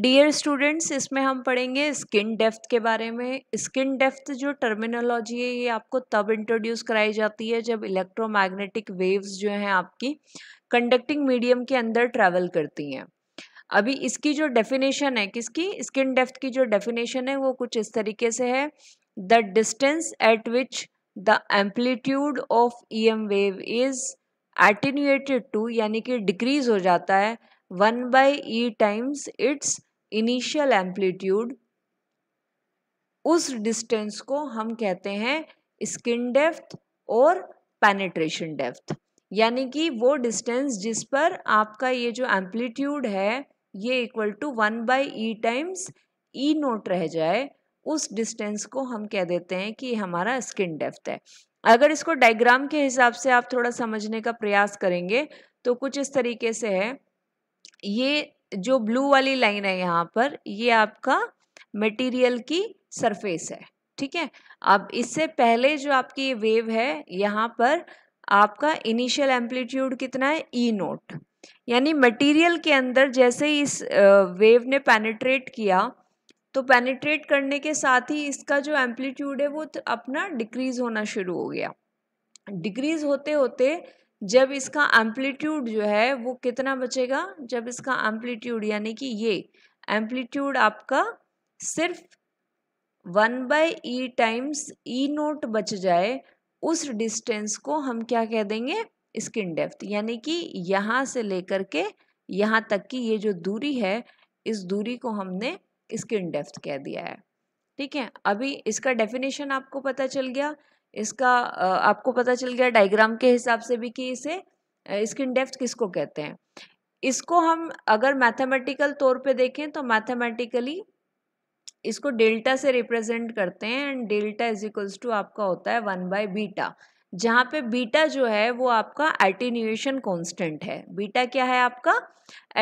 dear students इसमें हम पढ़ेंगे स्किन डेफ्थ के बारे में स्किन डेफ्थ जो टर्मिनोलॉजी है ये आपको तब इंट्रोड्यूस कराई जाती है जब इलेक्ट्रोमैग्नेटिक वेव्स जो हैं आपकी कंडक्टिंग मीडियम के अंदर ट्रैवल करती हैं अभी इसकी जो डेफिनेशन है किसकी स्किन डेफ्थ की जो डेफिनेशन है वो कुछ इस तरीके से है the distance at which the amplitude of E M wave is attenuated to यानी कि डिक्रीज हो जाता है one by e times its initial amplitude उस डिस्टेंस को हम कहते हैं स्किन डेप्थ और पेनेट्रेशन डेप्थ यानी कि वो डिस्टेंस जिस पर आपका ये जो एम्पलीट्यूड है ये equal to one by e times e nought रह जाए उस डिस्टेंस को हम कह देते हैं कि हमारा स्किन डेप्थ है अगर इसको डायग्राम के हिसाब से आप थोड़ा समझने का प्रयास करेंगे तो कुछ इस तरीके से है ये जो ब्लू वाली लाइन है यहाँ पर ये आपका मटेरियल की सरफेस है ठीक है अब इससे पहले जो आपकी ये वेव है यहाँ पर आपका इनिशियल एम्पलीट्यूड कितना है ई e नोट यानी मटेरियल के अंदर जैसे ही इस वेव ने पेनिट्रेट किया तो पेनिट्रेट करने के साथ ही इसका जो एम्पलीट्यूड है वो तो अपना डिक्रीज होना शुरू हो गया डिक्रीज होते होते जब इसका एम्पलीट्यूड जो है वो कितना बचेगा जब इसका एम्पलीट्यूड यानी कि ये एम्पलीट्यूड आपका सिर्फ one by e times e nought बच जाए उस डिस्टेंस को हम क्या कह देंगे स्किन डेप्थ यानी कि यहाँ से लेकर के यहाँ तक की ये जो दूरी है इस दूरी को हमने स्किन डेप्थ कह दिया है ठीक है अभी इसका डेफिनेशन आपको पता चल गया इसका आपको पता चल गया डायग्राम के हिसाब से भी कि इसे स्किन डेफ्थ किसको कहते हैं इसको हम अगर मैथमेटिकल तौर पे देखें तो मैथमेटिकली इसको डेल्टा से रिप्रेजेंट करते हैं and delta is equals to आपका होता है वन बाय बीटा जहाँ पे बीटा जो है वो आपका एटीन्यूएशन कांस्टेंट है बीटा क्या है आपका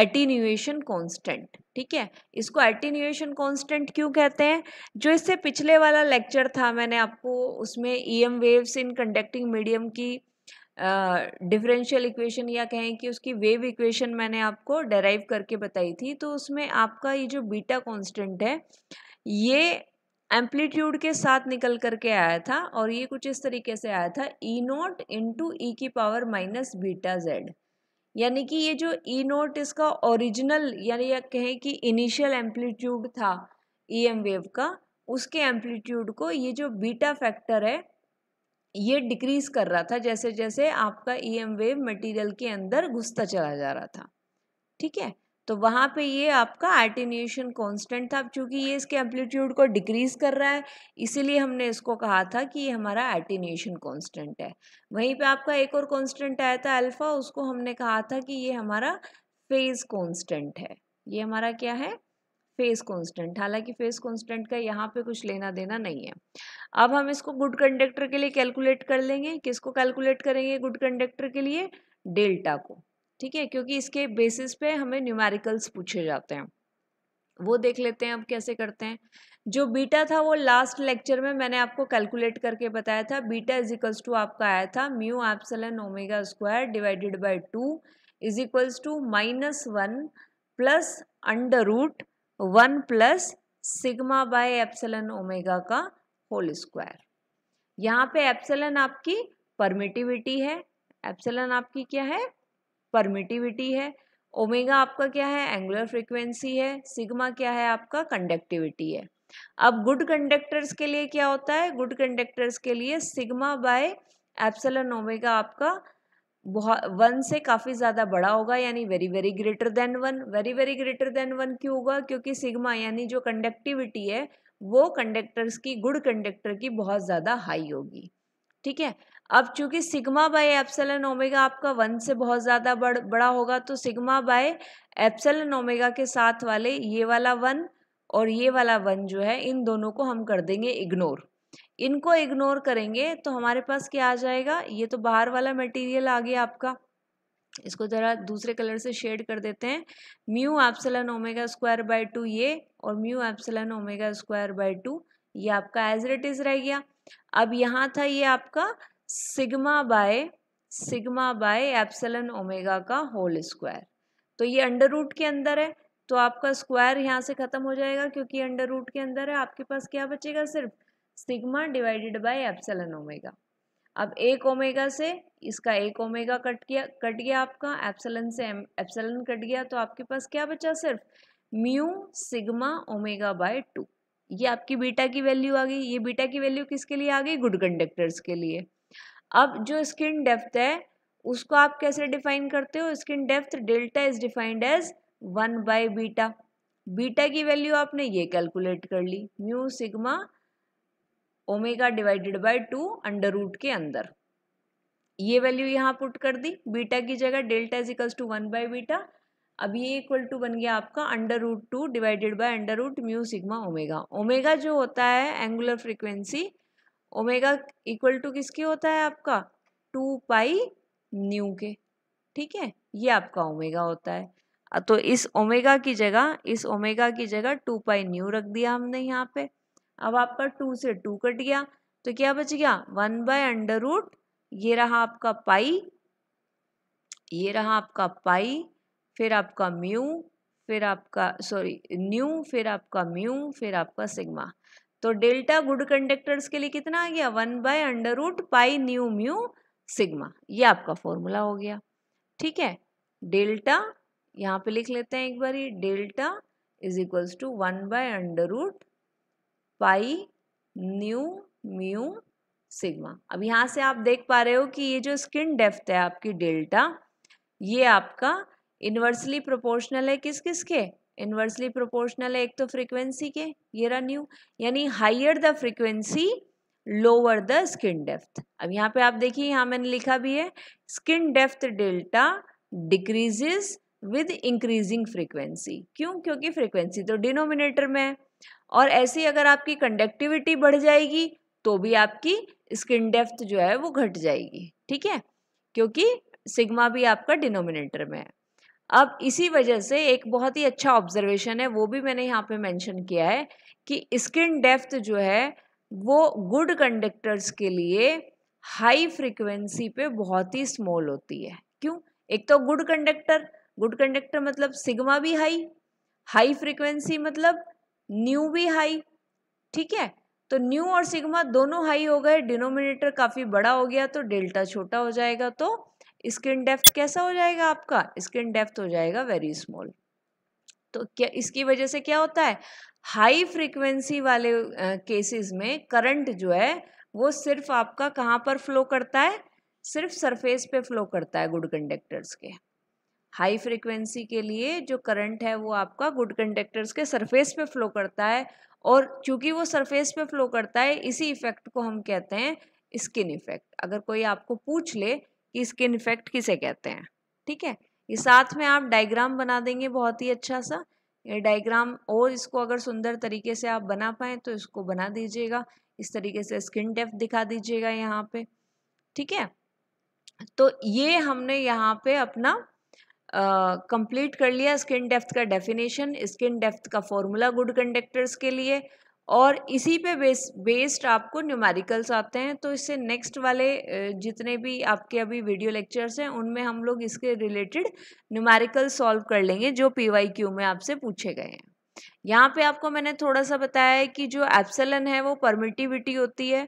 एटीन्यूएशन कांस्टेंट ठीक है इसको एटीन्यूएशन कांस्टेंट क्यों कहते हैं जो इससे पिछले वाला लेक्चर था मैंने आपको उसमें EM waves in conducting medium की डिफरेंशियल uh, इक्वेशन या कहें कि उसकी वेव इक्वेशन मैंने आपको डेराइव करके बताई थी तो उसमें आपका ये जो बीटा कॉन्स्टेंट है ये एम्पलीट्यूड के साथ निकल करके आया था और ये कुछ इस तरीके से आया था ई नोट इंटू ई की पावर माइनस बीटा जेड यानी कि ये जो ई e नोट इसका ओरिजिनल यानी या कहें कि इनिशियल एम्पलीट्यूड था ई एम वेव का उसके एम्पलीट्यूड को ये जो बीटा फैक्टर है ये डिक्रीज कर रहा था जैसे जैसे आपका ई एम वेव मटीरियल के अंदर घुसता चला जा रहा था ठीक है तो वहाँ पे ये आपका आर्टिनेशन कांस्टेंट था अब चूँकि ये इसके एम्पलीट्यूड को डिक्रीज़ कर रहा है इसीलिए हमने इसको कहा था कि ये हमारा आर्टिनेशन कांस्टेंट है वहीं पे आपका एक और कांस्टेंट आया था अल्फ़ा उसको हमने कहा था कि ये हमारा फेज कांस्टेंट है ये हमारा क्या है फेस कांस्टेंट हालांकि फेस कांस्टेंट का यहाँ पे कुछ लेना देना नहीं है अब हम इसको गुड कंडक्टर के लिए कैलकुलेट कर लेंगे किसको कैलकुलेट करेंगे गुड कंडक्टर के लिए डेल्टा को ठीक है क्योंकि इसके बेसिस पे हमें न्यूमेरिकल्स पूछे जाते हैं वो देख लेते हैं अब कैसे करते हैं जो बीटा था वो लास्ट लेक्चर में मैंने आपको कैलकुलेट करके बताया था बीटा इज इक्वल्स टू आपका आया था mu epsilon omega square divided by two is equals to minus one plus under root one plus sigma by epsilon omega का होल स्क्वायर यहाँ पे एप्सलन आपकी परमिटिविटी है एप्सलन आपकी क्या है परमिटिविटी है ओमेगा आपका क्या है एंगुलर फ्रिक्वेंसी है सिग्मा क्या है आपका कंडक्टिविटी है अब गुड कंडक्टर्स के लिए क्या होता है गुड कंडक्टर्स के लिए सिग्मा बाय एप्सलन ओमेगा आपका बहुत वन से काफ़ी ज़्यादा बड़ा होगा यानी very very greater than one very very greater than one क्यों होगा क्योंकि सिग्मा यानी जो कंडक्टिविटी है वो कंडक्टर्स की गुड कंडक्टर की बहुत ज़्यादा हाई होगी ठीक है अब चूंकि सिग्मा बाय एप्सलन ओमेगा आपका वन से बहुत ज़्यादा बड़ बड़ा होगा तो सिग्मा बाय एप्सलन ओमेगा के साथ वाले ये वाला वन और ये वाला वन जो है इन दोनों को हम कर देंगे इग्नोर इनको इग्नोर करेंगे तो हमारे पास क्या आ जाएगा ये तो बाहर वाला मटेरियल आ गया आपका इसको ज़रा दूसरे कलर से शेड कर देते हैं mu epsilon omega square by two ये और mu epsilon omega square by two ये आपका एज इट इज़ रह गया अब यहाँ था ये आपका sigma by sigma by epsilon omega का होल स्क्वायर तो ये अंडर रूट के अंदर है तो आपका स्क्वायर यहाँ से ख़त्म हो जाएगा क्योंकि अंडर रूट के अंदर है आपके पास क्या बचेगा सिर्फ sigma divided by epsilon omega अब एक ओमेगा से इसका एक ओमेगा कट गया कट गया आपका एप्सलन से एप्सलन कट गया तो आपके पास क्या बचा सिर्फ mu sigma omega by two ये आपकी बीटा की वैल्यू आ गई ये बीटा की वैल्यू किसके लिए आ गई गुड कंडक्टर्स के लिए अब जो स्किन डेप्थ है उसको आप कैसे डिफाइन करते हो skin depth delta is defined as one by beta beta की वैल्यू आपने ये कैलकुलेट कर ली mu sigma omega divided by two under root के अंदर ये वैल्यू यहाँ पुट कर दी बीटा की जगह delta is equals to one by beta अब ये इक्वल टू बन गया आपका under root two divided by under root mu sigma omega omega जो होता है angular frequency omega equal to किसके होता है आपका टू पाई न्यू के ठीक है ये आपका ओमेगा होता है तो इस ओमेगा की जगह इस ओमेगा की जगह टू पाई न्यू रख दिया हमने यहाँ पे अब आपका टू से टू कट गया तो क्या बच गया वन बाय अंडर रूट ये रहा आपका पाई ये रहा आपका पाई फिर आपका म्यू फिर आपका सॉरी न्यू फिर आपका म्यू फिर आपका सिग्मा तो डेल्टा गुड कंडक्टर्स के लिए कितना आ गया one by under root pi nu mu sigma ये आपका फॉर्मूला हो गया ठीक है डेल्टा यहाँ पे लिख लेते हैं एक बार ही delta is equals to one by under root pi nu mu sigma अब यहाँ से आप देख पा रहे हो कि ये जो स्किन डेफ्थ है आपकी डेल्टा ये आपका इन्वर्सली प्रोपोर्शनल है किस किस के इन्वर्सली प्रोपोर्शनल है एक तो फ्रीक्वेंसी के ये रहा न्यू यानी higher the frequency lower the skin depth अब यहाँ पे आप देखिए यहाँ मैंने लिखा भी है skin depth delta decreases with increasing frequency क्यों क्योंकि फ्रीक्वेंसी तो डिनोमिनेटर में है और ऐसी अगर आपकी कंडक्टिविटी बढ़ जाएगी तो भी आपकी स्किन डेफ्थ जो है वो घट जाएगी ठीक है क्योंकि सिग्मा भी आपका डिनोमिनेटर में है अब इसी वजह से एक बहुत ही अच्छा ऑब्जर्वेशन है वो भी मैंने यहाँ पे मेंशन किया है कि स्किन डेप्थ जो है वो गुड कंडक्टर्स के लिए हाई फ्रिक्वेंसी पे बहुत ही स्मॉल होती है क्यों एक तो गुड कंडक्टर गुड कंडक्टर मतलब सिग्मा भी हाई हाई फ्रिक्वेंसी मतलब न्यू भी हाई ठीक है तो न्यू और सिग्मा दोनों हाई हो गए डिनोमिनेटर काफ़ी बड़ा हो गया तो डेल्टा छोटा हो जाएगा तो स्किन डेप्थ कैसा हो जाएगा आपका स्किन डेप्थ हो जाएगा वेरी स्मॉल तो क्या इसकी वजह से क्या होता है हाई फ्रिक्वेंसी वाले केसेस में करंट जो है वो सिर्फ आपका कहाँ पर फ्लो करता है सिर्फ सरफेस पे फ्लो करता है गुड कंडक्टर्स के हाई फ्रिक्वेंसी के लिए जो करंट है वो आपका गुड कंडक्टर्स के सरफेस पे फ्लो करता है और चूंकि वो सरफेस पे फ्लो करता है इसी इफेक्ट को हम कहते हैं स्किन इफेक्ट अगर कोई आपको पूछ ले कि स्किन इफेक्ट किसे कहते हैं ठीक है ये साथ में आप डायग्राम बना देंगे बहुत ही अच्छा सा ये डायग्राम और इसको अगर सुंदर तरीके से आप बना पाए तो इसको बना दीजिएगा इस तरीके से स्किन डेप्थ दिखा दीजिएगा यहाँ पे ठीक है तो ये हमने यहाँ पे अपना कंप्लीट uh, कर लिया स्किन डेप्थ का डेफिनेशन स्किन डेप्थ का फॉर्मूला गुड कंडक्टर्स के लिए और इसी पे बेस बेस्ड आपको न्यूमेरिकल्स आते हैं तो इससे नेक्स्ट वाले जितने भी आपके अभी वीडियो लेक्चर्स हैं उनमें हम लोग इसके रिलेटेड न्यूमेरिकल सॉल्व कर लेंगे जो पी में आपसे पूछे गए हैं यहाँ पे आपको मैंने थोड़ा सा बताया है कि जो एप्सलन है वो परमिटिविटी होती है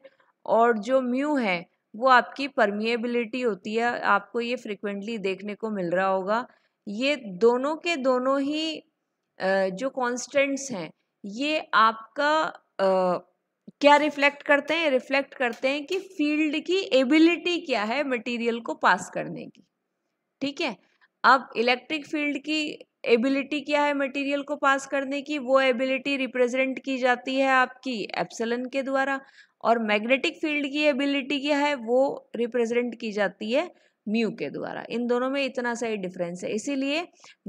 और जो म्यू है वो आपकी परमिएबिलिटी होती है आपको ये फ्रिक्वेंटली देखने को मिल रहा होगा ये दोनों के दोनों ही जो कॉन्स्टेंट्स हैं ये आपका आ, क्या रिफ्लेक्ट करते हैं रिफ्लेक्ट करते हैं कि फील्ड की एबिलिटी क्या है मटेरियल को पास करने की ठीक है अब इलेक्ट्रिक फील्ड की एबिलिटी क्या है मटेरियल को पास करने की वो एबिलिटी रिप्रेजेंट की जाती है आपकी एप्सलन के द्वारा और मैग्नेटिक फील्ड की एबिलिटी क्या है वो रिप्रेजेंट की जाती है म्यू के द्वारा इन दोनों में इतना सा ही डिफरेंस है इसीलिए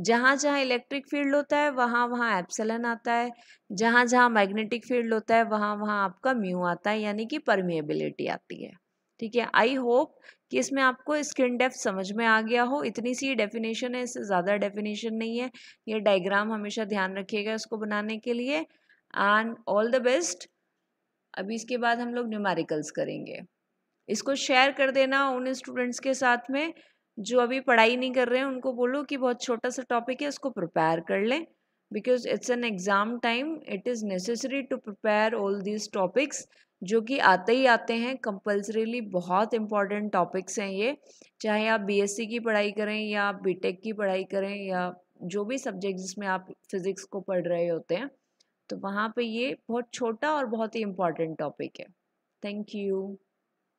जहाँ जहाँ इलेक्ट्रिक फील्ड होता है वहाँ वहाँ एप्सलन आता है जहाँ जहाँ मैग्नेटिक फील्ड होता है वहाँ वहाँ आपका म्यू आता है यानी कि परमिएबिलिटी आती है ठीक है आई होप कि इसमें आपको स्किन डेप्थ समझ में आ गया हो इतनी सी डेफिनेशन है इससे ज़्यादा डेफिनेशन नहीं है ये डायग्राम हमेशा ध्यान रखिएगा इसको बनाने के लिए एंड ऑल द बेस्ट अभी इसके बाद हम लोग न्यूमेरिकल्स करेंगे इसको शेयर कर देना उन स्टूडेंट्स के साथ में जो अभी पढ़ाई नहीं कर रहे हैं उनको बोलो कि बहुत छोटा सा टॉपिक है उसको प्रिपेयर कर लें because it's an exam time it is necessary to prepare all these topics जो कि आते ही आते हैं कंपल्सरीली बहुत इंपॉर्टेंट टॉपिक्स हैं ये चाहे आप बीएससी की पढ़ाई करें या बी बीटेक की पढ़ाई करें या जो भी सब्जेक्ट जिसमें आप फिज़िक्स को पढ़ रहे होते हैं तो वहाँ पे ये बहुत छोटा और बहुत ही इम्पॉर्टेंट टॉपिक है थैंक यू